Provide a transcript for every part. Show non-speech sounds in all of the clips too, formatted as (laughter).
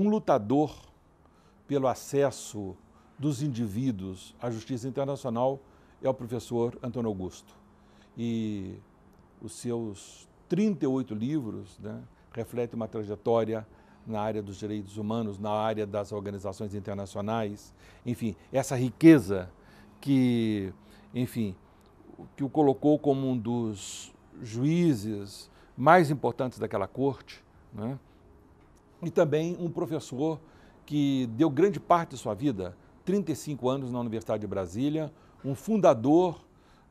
um lutador pelo acesso dos indivíduos à justiça internacional é o professor Antônio Augusto. E os seus 38 livros né, refletem uma trajetória na área dos direitos humanos, na área das organizações internacionais, enfim, essa riqueza que, enfim, que o colocou como um dos juízes mais importantes daquela corte, né? e também um professor que deu grande parte de sua vida, 35 anos na Universidade de Brasília, um fundador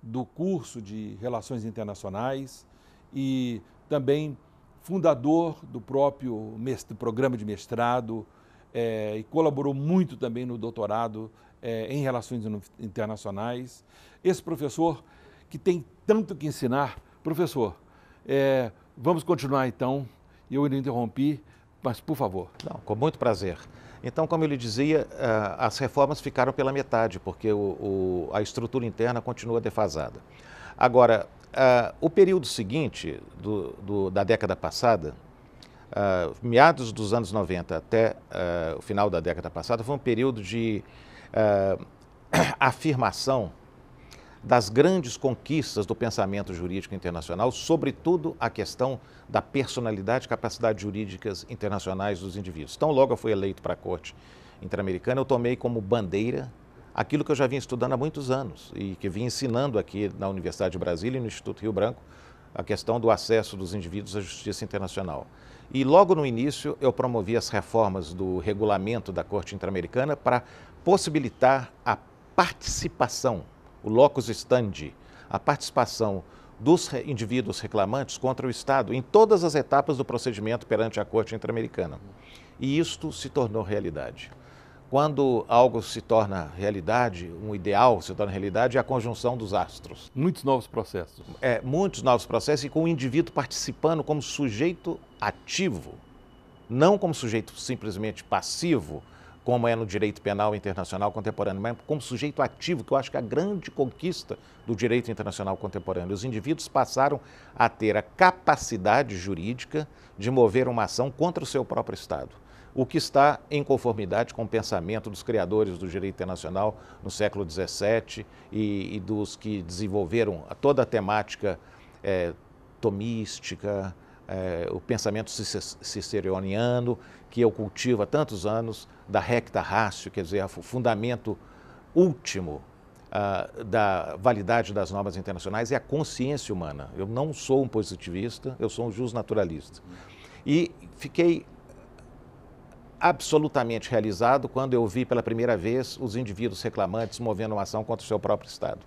do curso de Relações Internacionais e também fundador do próprio mestre, programa de mestrado é, e colaborou muito também no doutorado é, em Relações Internacionais. Esse professor que tem tanto que ensinar, professor, é, vamos continuar então, eu interrompi, mas, por favor. Não, com muito prazer. Então, como eu lhe dizia, eh, as reformas ficaram pela metade, porque a estrutura interna continua defasada. Agora, eh, o período seguinte, do, do, da década passada, eh, meados dos anos 90 até o final da década passada, foi um período de (clears throat) afirmação das grandes conquistas do pensamento jurídico internacional, sobretudo a questão da personalidade e capacidades jurídicas internacionais dos indivíduos. Então, logo eu fui eleito para a Corte Interamericana, eu tomei como bandeira aquilo que eu já vinha estudando há muitos anos e que vinha ensinando aqui na Universidade de Brasília e no Instituto Rio Branco a questão do acesso dos indivíduos à justiça internacional. E logo no início eu promovi as reformas do regulamento da Corte Interamericana para possibilitar a participação o locus standi, a participação dos indivíduos reclamantes contra o Estado em todas as etapas do procedimento perante a Corte Interamericana. E isto se tornou realidade. Quando algo se torna realidade, um ideal se torna realidade, é a conjunção dos astros. Muitos novos processos. É, muitos novos processos e com o indivíduo participando como sujeito ativo, não como sujeito simplesmente passivo, como é no direito penal internacional contemporâneo, mas como sujeito ativo, que eu acho que é a grande conquista do direito internacional contemporâneo. Os indivíduos passaram a ter a capacidade jurídica de mover uma ação contra o seu próprio Estado o que está em conformidade com o pensamento dos criadores do direito internacional no século XVII e, e dos que desenvolveram toda a temática é, tomística, é, o pensamento ciceroniano, que eu cultivo há tantos anos, da recta ratio, quer dizer, o fundamento último Uh, da validade das normas internacionais é a consciência humana. Eu não sou um positivista, eu sou um justnaturalista. E fiquei absolutamente realizado quando eu vi pela primeira vez os indivíduos reclamantes movendo uma ação contra o seu próprio Estado.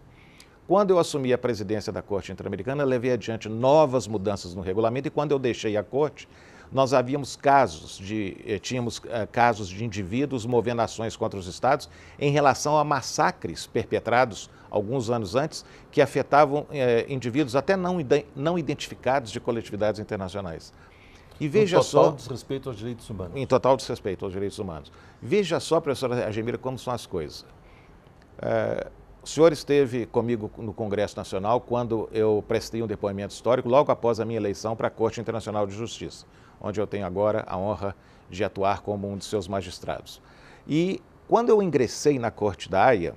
Quando eu assumi a presidência da Corte Interamericana, levei adiante novas mudanças no regulamento e quando eu deixei a Corte, nós havíamos casos de eh, tínhamos eh, casos de indivíduos movendo ações contra os estados em relação a massacres perpetrados alguns anos antes que afetavam eh, indivíduos até não, não identificados de coletividades internacionais. E veja em total só, desrespeito aos direitos humanos. Em total desrespeito aos direitos humanos. Veja só, professora Agemira, como são as coisas. O senhor esteve comigo no Congresso Nacional quando eu prestei um depoimento histórico logo após a minha eleição para a Corte Internacional de Justiça, onde eu tenho agora a honra de atuar como um de seus magistrados. E quando eu ingressei na Corte da Haia,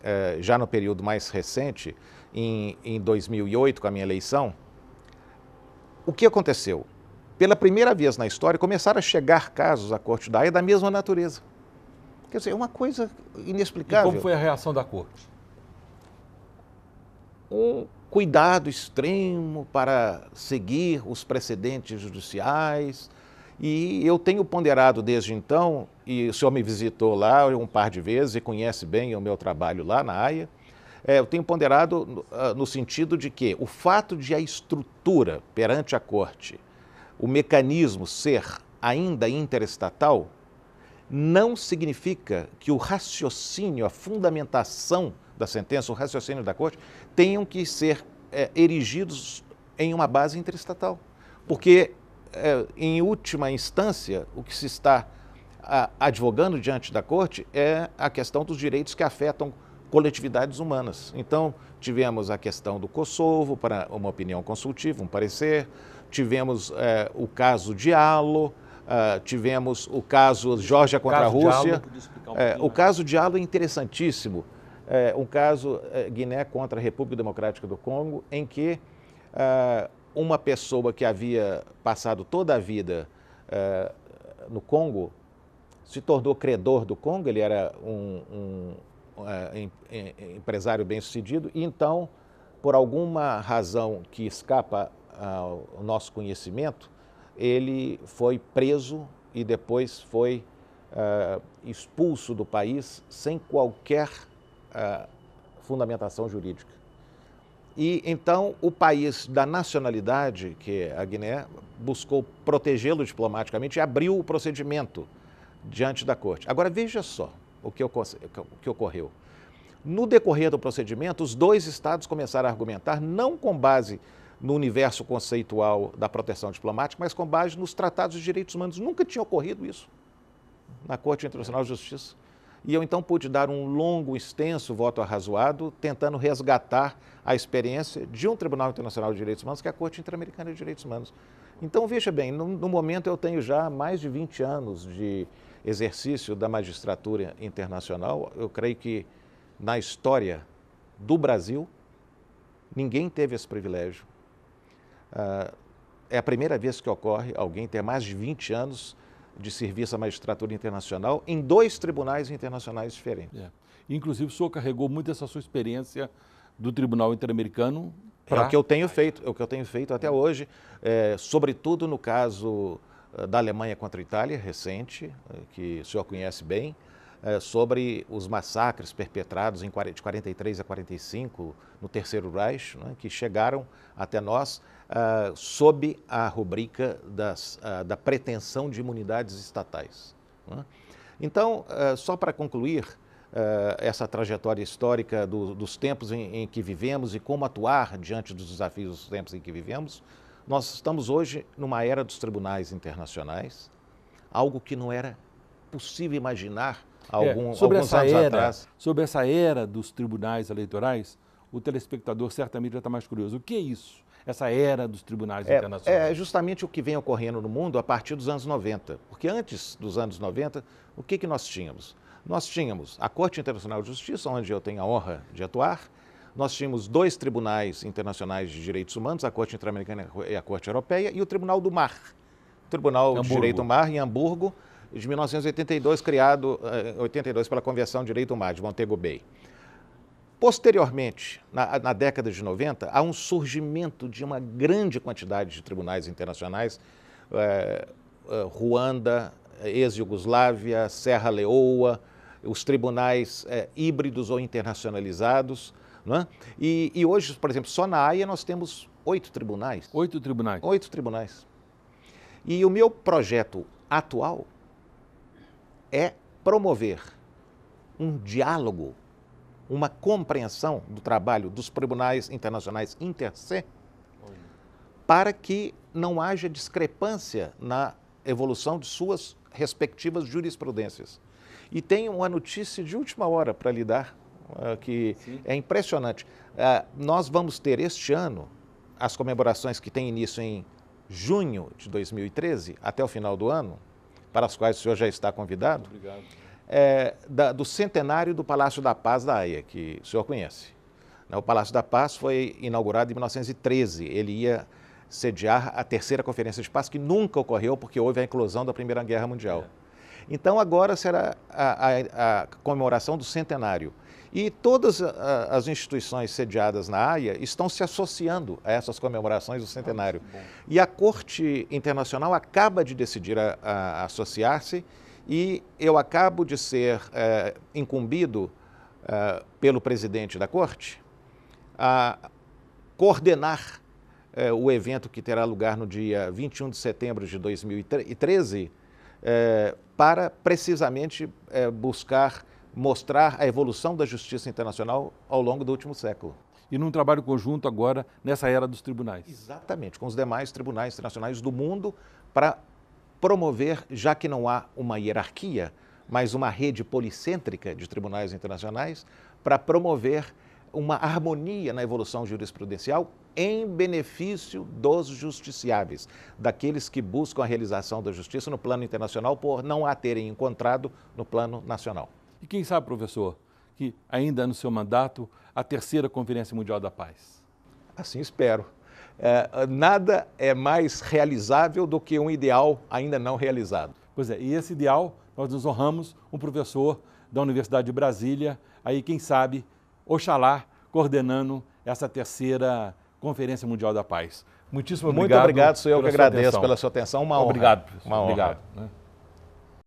eh, já no período mais recente, em, em 2008, com a minha eleição, o que aconteceu? Pela primeira vez na história, começaram a chegar casos à Corte da Haia da mesma natureza. Quer dizer, é uma coisa inexplicável. E como foi a reação da corte? um cuidado extremo para seguir os precedentes judiciais. E eu tenho ponderado desde então, e o senhor me visitou lá um par de vezes e conhece bem o meu trabalho lá na AIA, é, eu tenho ponderado no, ah, no sentido de que o fato de a estrutura perante a corte, o mecanismo ser ainda interestatal, não significa que o raciocínio, a fundamentação da sentença, o raciocínio da corte, tenham que ser é, erigidos em uma base interestatal. Porque, é, em última instância, o que se está a, advogando diante da corte é a questão dos direitos que afetam coletividades humanas. Então, tivemos a questão do Kosovo para uma opinião consultiva, um parecer, tivemos é, o caso Dialo, Uh, ah, tivemos o caso Georgia contra a Rússia. Um é, o caso Dialo é interessantíssimo, é, um caso é, Guiné contra a República Democrática do Congo, em que é, uma pessoa que havia passado toda a vida é, no Congo se tornou credor do Congo, ele era um, um é, em, empresário bem-sucedido, e então, por alguma razão que escapa ao nosso conhecimento, ele foi preso e depois foi expulso do país sem qualquer fundamentação jurídica. E então o país da nacionalidade, que é a Guiné, buscou protegê-lo diplomaticamente e abriu o procedimento diante da corte. Agora veja só o que, o que ocorreu. No decorrer do procedimento, os dois estados começaram a argumentar não com base no universo conceitual da proteção diplomática, mas com base nos tratados de direitos humanos. Nunca tinha ocorrido isso na Corte Internacional de Justiça. E eu então pude dar um longo, extenso voto arrazoado, tentando resgatar a experiência de um Tribunal Internacional de Direitos Humanos, que é a Corte Interamericana de Direitos Humanos. Então, veja bem, no, no momento eu tenho já mais de 20 anos de exercício da magistratura internacional. Eu creio que na história do Brasil, ninguém teve esse privilégio. Uh, é a primeira vez que ocorre alguém ter mais de 20 anos de serviço à magistratura internacional em dois tribunais internacionais diferentes. É. Inclusive, o senhor carregou muito essa sua experiência do Tribunal Interamericano para é o que eu tenho feito, é o que eu tenho feito até hoje, é, sobretudo no caso eh, da Alemanha contra a Itália recente, eh, que o senhor conhece bem. Eh, sobre os massacres perpetrados em, de 43 a 45 no Terceiro Reich, né, que chegaram até nós eh, sob a rubrica das, eh, da pretensão de imunidades estatais. Né? Então, só para concluir, essa trajetória histórica do, dos tempos em, em, que vivemos e como atuar diante dos desafios dos tempos em que vivemos, nós estamos hoje numa era dos tribunais internacionais, algo que não era possível imaginar é, algum, sobre alguns essa anos era, atrás. Sobre essa era dos tribunais eleitorais, o telespectador certamente já está mais curioso. O que é isso? Essa era dos tribunais é, internacionais? É justamente o que vem ocorrendo no mundo a partir dos anos 90. Porque antes dos anos 90, o que, que nós tínhamos? Nós tínhamos a Corte Internacional de Justiça, onde eu tenho a honra de atuar, nós tínhamos dois tribunais internacionais de direitos humanos, a Corte Interamericana e a Corte Europeia, e o Tribunal do Mar. Tribunal Hamburgo. de Direito do Mar em Hamburgo, de 1982, criado em eh, 82 pela Convenção de Direito Mar de Montego Bay. Posteriormente, na, na, década de 90, há um surgimento de uma grande quantidade de tribunais internacionais, eh, eh Ruanda, ex-Yugoslávia, Serra Leoa, os tribunais eh, híbridos ou internacionalizados. É? E, e hoje, por exemplo, só na Haia nós temos oito tribunais. Oito tribunais. Oito tribunais. E o meu projeto atual é promover um diálogo, uma compreensão do trabalho dos tribunais internacionais inter para que não haja discrepância na evolução de suas respectivas jurisprudências. E tenho uma notícia de última hora para lhe dar, ah, que Sim. é impressionante. Ah, nós vamos ter este ano as comemorações que têm início em junho de 2013 até o final do ano, para as quais o senhor já está convidado. Obrigado. É, da, do centenário do Palácio da Paz da Haia, que o senhor conhece. Né? O Palácio da Paz foi inaugurado em 1913. Ele ia sediar a terceira Conferência de Paz, que nunca ocorreu porque houve a inclusão da Primeira Guerra Mundial. É. Então, agora será a, a, a comemoração do centenário. E todas ah, ah, as instituições sediadas na AIA estão se associando a essas comemorações do centenário. E a Corte Internacional acaba de decidir a, a associar-se e eu acabo de ser é, incumbido é, pelo presidente da Corte a coordenar é, o evento que terá lugar no dia 21 de setembro de 2013 para precisamente buscar mostrar a evolução da justiça internacional ao longo do último século. E num trabalho conjunto agora, nessa era dos tribunais. Exatamente, com os demais tribunais internacionais do mundo, para promover, já que não há uma hierarquia, mas uma rede policêntrica de tribunais internacionais, para promover uma harmonia na evolução jurisprudencial em benefício dos justiciáveis, daqueles que buscam a realização da justiça no plano internacional por não a terem encontrado no plano nacional. E quem sabe, professor, que ainda no seu mandato, a terceira Conferência Mundial da Paz? Assim espero. É, nada é mais realizável do que um ideal ainda não realizado. Pois é, e esse ideal nós nos honramos um professor da Universidade de Brasília, aí quem sabe, Oxalá, coordenando essa terceira Conferência Mundial da Paz. Muitíssimo obrigado. Muito obrigado, sou eu que agradeço atenção. pela sua atenção. Uma honra. Obrigado, professor. Uma honra. Obrigado. Né?